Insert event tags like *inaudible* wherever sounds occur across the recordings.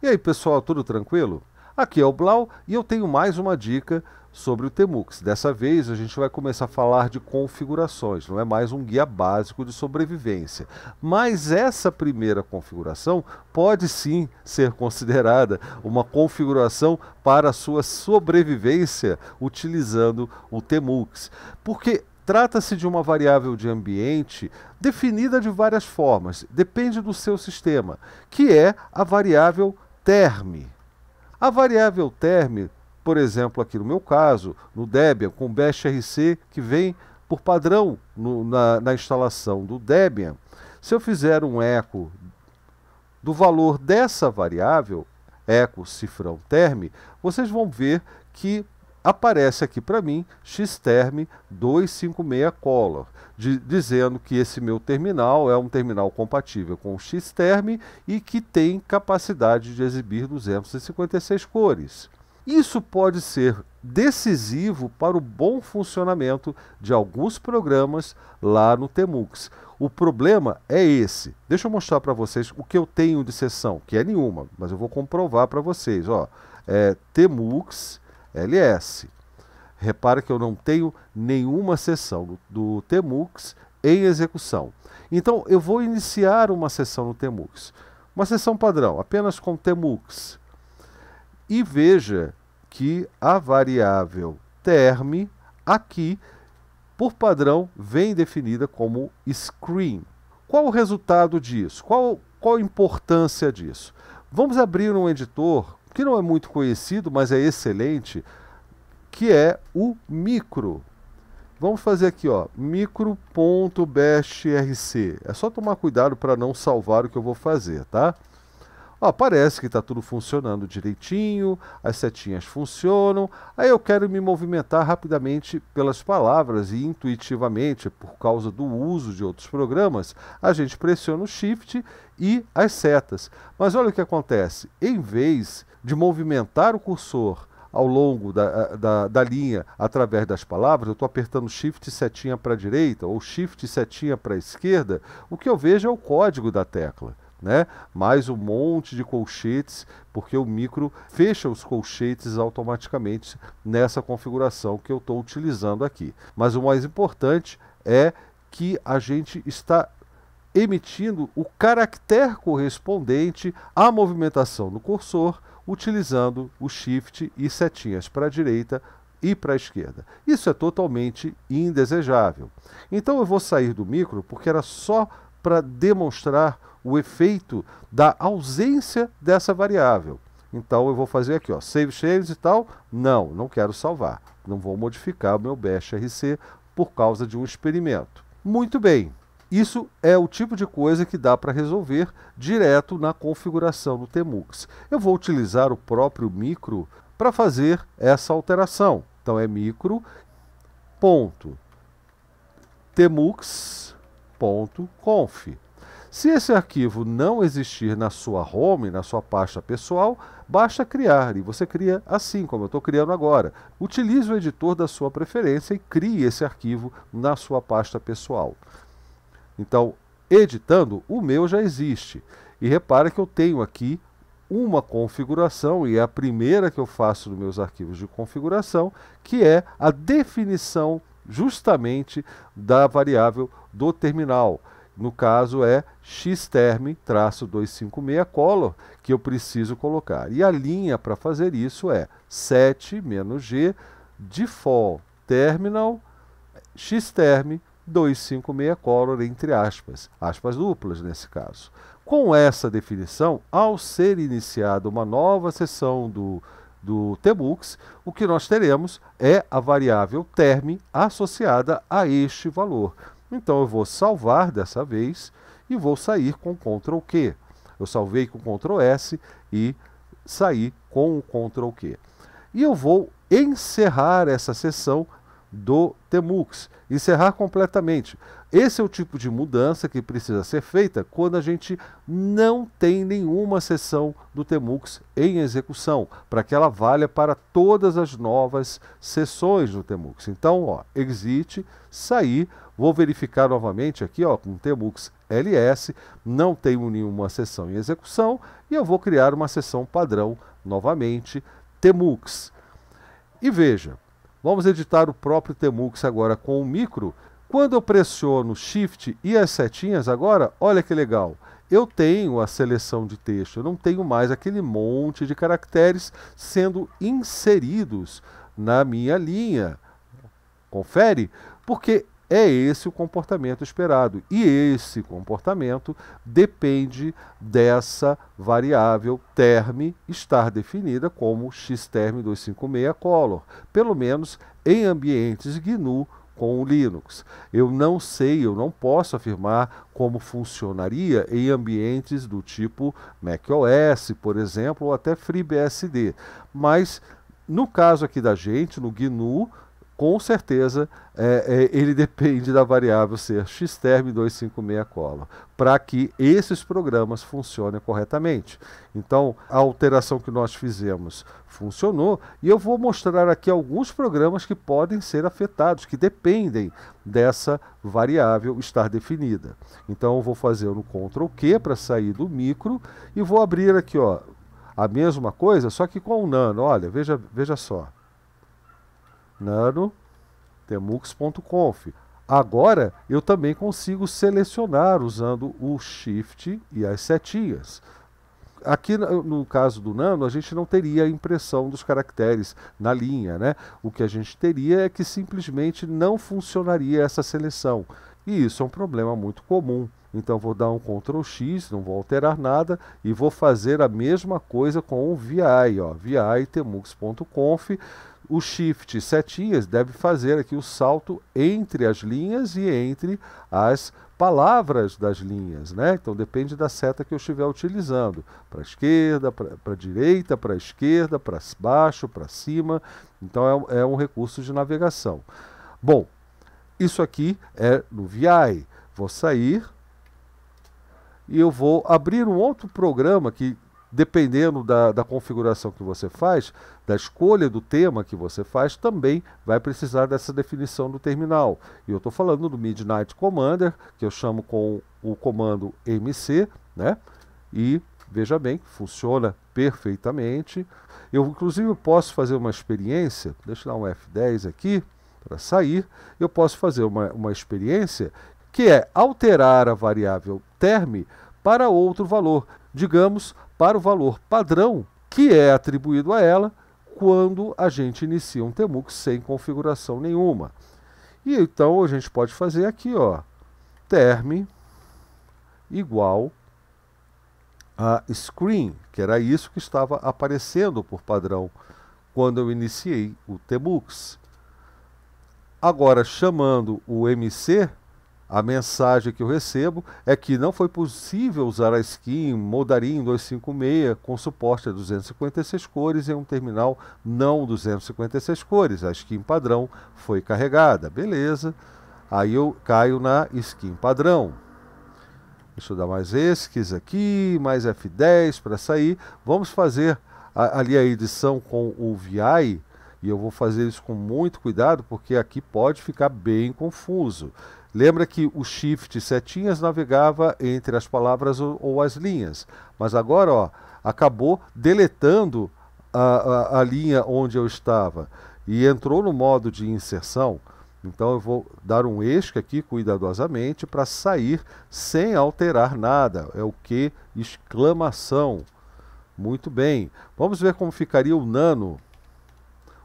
E aí, pessoal, tudo tranquilo? Aqui é o Blau e eu tenho mais uma dica sobre o Temux. Dessa vez a gente vai começar a falar de configurações, não é mais um guia básico de sobrevivência. Mas essa primeira configuração pode sim ser considerada uma configuração para a sua sobrevivência utilizando o Temux. Porque Trata-se de uma variável de ambiente definida de várias formas, depende do seu sistema, que é a variável terme. A variável terme, por exemplo, aqui no meu caso, no Debian, com o Bash que vem por padrão no, na, na instalação do Debian, se eu fizer um eco do valor dessa variável, eco cifrão terme, vocês vão ver que aparece aqui para mim Xterm 256 Color, de, dizendo que esse meu terminal é um terminal compatível com Xterm e que tem capacidade de exibir 256 cores. Isso pode ser decisivo para o bom funcionamento de alguns programas lá no Temux. O problema é esse. Deixa eu mostrar para vocês o que eu tenho de sessão, que é nenhuma, mas eu vou comprovar para vocês. Ó, é, Temux LS. Repare que eu não tenho nenhuma sessão do Temux em execução. Então eu vou iniciar uma sessão no Temux. Uma sessão padrão, apenas com Temux. E veja que a variável term aqui, por padrão, vem definida como screen. Qual o resultado disso? Qual, qual a importância disso? Vamos abrir um editor que não é muito conhecido, mas é excelente, que é o micro. Vamos fazer aqui, ó, micro.bestrc. É só tomar cuidado para não salvar o que eu vou fazer, tá? Ó, parece que está tudo funcionando direitinho, as setinhas funcionam. Aí eu quero me movimentar rapidamente pelas palavras e intuitivamente, por causa do uso de outros programas, a gente pressiona o Shift e as setas. Mas olha o que acontece: em vez de movimentar o cursor ao longo da, eh, da, da, linha através das palavras, eu estou apertando Shift setinha para a direita ou Shift setinha para a esquerda, o que eu vejo é o código da tecla né? Mais um monte de colchetes, porque o micro fecha os colchetes automaticamente nessa configuração que eu estou utilizando aqui. Mas o mais importante é que a gente está emitindo o caractere correspondente à movimentação do cursor utilizando o shift e setinhas para a direita e para a esquerda. Isso é totalmente indesejável. Então eu vou sair do micro porque era só para demonstrar o efeito da ausência dessa variável. Então eu vou fazer aqui, ó, save changes e tal. Não, não quero salvar. Não vou modificar o meu bash rc por causa de um experimento. Muito bem. Isso é o tipo de coisa que dá para resolver direto na configuração do Temux. Eu vou utilizar o próprio micro para fazer essa alteração. Então é micro ponto temux .conf. Se esse arquivo não existir na sua home, na sua pasta pessoal, basta criar e você cria assim como eu estou criando agora. Utilize o editor da sua preferência e crie esse arquivo na sua pasta pessoal. Então, editando, o meu já existe. E repara que eu tenho aqui uma configuração, e é a primeira que eu faço nos meus arquivos de configuração, que é a definição justamente da variável do terminal. No caso é xterm-256 color que eu preciso colocar. E a linha para fazer isso é 7 menos g default terminal xterm 256 color entre aspas, aspas duplas nesse caso. Com essa definição, ao ser iniciada uma nova sessão do do TEMUX, o que nós teremos é a variável term associada a este valor. Então eu vou salvar dessa vez e vou sair com Ctrl Q. Eu salvei com Ctrl S e saí com o Ctrl Q. E eu vou encerrar essa sessão do Temux, encerrar completamente. Esse é o tipo de mudança que precisa ser feita quando a gente não tem nenhuma sessão do Temux em execução, para que ela valha para todas as novas sessões do Temux. Então, ó, exit, sair, vou verificar novamente aqui ó, com Temux LS, não tenho nenhuma sessão em execução e eu vou criar uma sessão padrão novamente, Temux. E veja, Vamos editar o próprio Temux agora com o micro. Quando eu pressiono Shift e as setinhas agora, olha que legal. Eu tenho a seleção de texto, eu não tenho mais aquele monte de caracteres sendo inseridos na minha linha. Confere? Porque é esse o comportamento esperado. E esse comportamento depende dessa variável term estar definida como xterm256 color, pelo menos em ambientes GNU com o Linux. Eu não sei, eu não posso afirmar como funcionaria em ambientes do tipo macOS, por exemplo, ou até FreeBSD. Mas no caso aqui da gente, no GNU, com certeza é, é, ele *laughs* depende da variável ser xterm 256 cola para que esses programas funcionem corretamente. Então, a alteração que nós fizemos funcionou e eu vou mostrar aqui alguns programas que podem ser afetados, que dependem dessa variável estar definida. Então, eu vou fazer no Ctrl Q para sair do micro e vou abrir aqui ó, a mesma coisa, só que com o nano. Olha, veja, veja só nano temux.conf. Agora eu também consigo selecionar usando o shift e as setinhas. Aqui no caso do nano, a gente não teria a impressão dos caracteres na linha, né? O que a gente teria é que simplesmente não funcionaria essa seleção. E isso é um problema muito comum. Então vou dar um Ctrl X, não vou alterar nada e vou fazer a mesma coisa com o VI, ó, VI temux.conf, o shift setinhas deve fazer aqui o salto entre as linhas e entre as palavras das linhas, né? Então depende da seta que eu estiver utilizando, para esquerda, para direita, para esquerda, para baixo, para cima. Então é, é um recurso de navegação. Bom, isso aqui é no VI. Vou sair e eu vou abrir um outro programa que dependendo da, da, configuração que você faz, da escolha do tema que você faz, também vai precisar dessa definição do terminal. E eu estou falando do Midnight Commander, que eu chamo com o comando MC, né? E veja bem, funciona perfeitamente. Eu, inclusive, posso fazer uma experiência, deixa eu dar um F10 aqui, para sair, eu posso fazer uma, uma experiência que é alterar a variável term para outro valor. Digamos, para o valor padrão que é atribuído a ela quando a gente inicia um Temux sem configuração nenhuma. E então a gente pode fazer aqui, ó, term igual a screen, que era isso que estava aparecendo por padrão quando eu iniciei o Temux. Agora, chamando o MC, a mensagem que eu recebo é que não foi possível usar a skin Moldarim 256 com suporte a 256 cores em um terminal não 256 cores. A skin padrão foi carregada. Beleza. Aí eu caio na skin padrão. Deixa eu dar mais esquis aqui, mais F10 para sair. Vamos fazer a, ali a edição com o VI e eu vou fazer isso com muito cuidado, porque aqui pode ficar bem confuso. Lembra que o shift setinhas navegava entre as palavras ou, ou as linhas, mas agora ó, acabou deletando a, a, a linha onde eu estava e entrou no modo de inserção. Então eu vou dar um esque aqui cuidadosamente para sair sem alterar nada. É o que? Exclamação. Muito bem. Vamos ver como ficaria o nano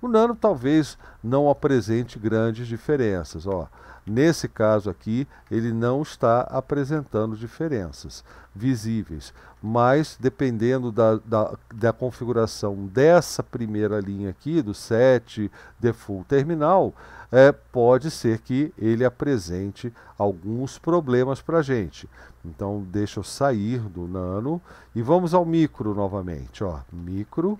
o nano talvez não apresente grandes diferenças. Ó, nesse caso aqui, ele não está apresentando diferenças visíveis, mas dependendo da, da, da configuração dessa primeira linha aqui, do set default terminal, é, pode ser que ele apresente alguns problemas para a gente. Então, deixa eu sair do nano e vamos ao micro novamente. Ó, micro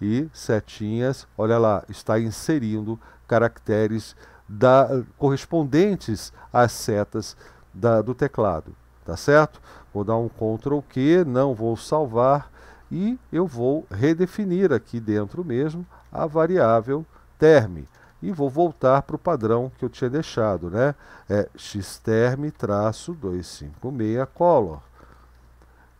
e setinhas, olha lá, está inserindo caracteres da, correspondentes às setas da, do teclado, tá certo? Vou dar um Ctrl Q, não vou salvar e eu vou redefinir aqui dentro mesmo a variável term e vou voltar para o padrão que eu tinha deixado, né? É xterm-256 color.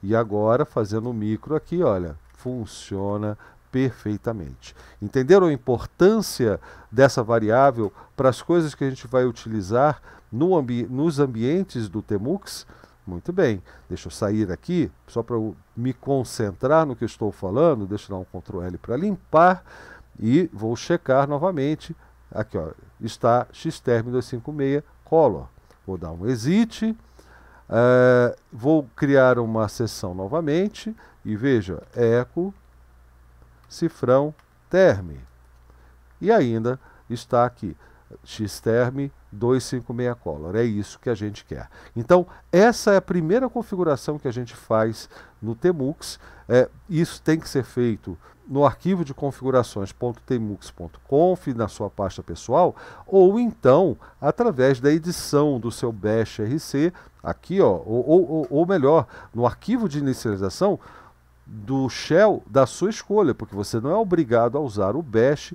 E agora, fazendo o micro aqui, olha, funciona perfeitamente. Entenderam a importância dessa variável para as coisas que a gente vai utilizar no ambi nos ambientes do Temux? Muito bem, deixa eu sair aqui, só para me concentrar no que eu estou falando, deixa eu dar um Ctrl L para limpar e vou checar novamente. Aqui ó, está xterm 256 color. Vou dar um exit, uh, vou criar uma sessão novamente e veja, eco Cifrão Terme. E ainda está aqui, xterm 256 Color. É isso que a gente quer. Então, essa é a primeira configuração que a gente faz no Temux. É, isso tem que ser feito no arquivo de configurações.temux.conf, na sua pasta pessoal, ou então através da edição do seu Bash RC, aqui, ó, ou, ou, ou melhor, no arquivo de inicialização do shell da sua escolha, porque você não é obrigado a usar o bash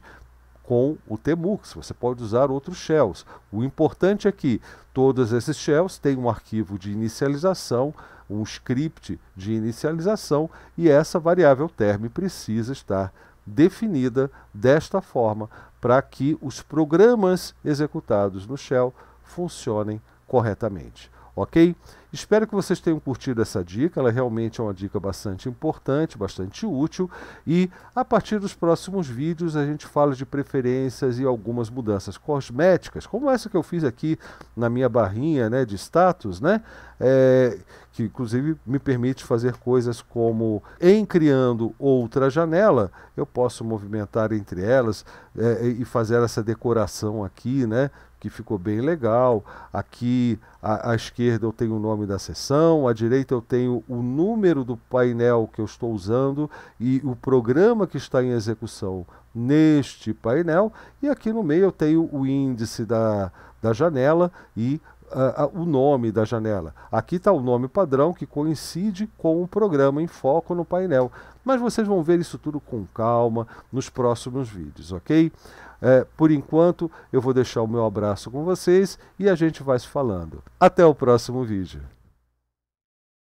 com o Temux, você pode usar outros shells. O importante é que todos esses shells têm um arquivo de inicialização, um script de inicialização e essa variável term precisa estar definida desta forma para que os programas executados no shell funcionem corretamente ok? Espero que vocês tenham curtido essa dica, ela realmente é uma dica bastante importante, bastante útil e a partir dos próximos vídeos a gente fala de preferências e algumas mudanças cosméticas, como essa que eu fiz aqui na minha barrinha né, de status, né? É, que inclusive me permite fazer coisas como, em criando outra janela, eu posso movimentar entre elas é, e fazer essa decoração aqui, né? que ficou bem legal. Aqui à, à, esquerda eu tenho o nome da sessão, à direita eu tenho o número do painel que eu estou usando e o programa que está em execução neste painel. E aqui no meio eu tenho o índice da, da janela e o nome da janela. Aqui está o nome padrão que coincide com o programa em foco no painel. Mas vocês vão ver isso tudo com calma nos próximos vídeos, ok? É, por enquanto, eu vou deixar o meu abraço com vocês e a gente vai se falando. Até o próximo vídeo.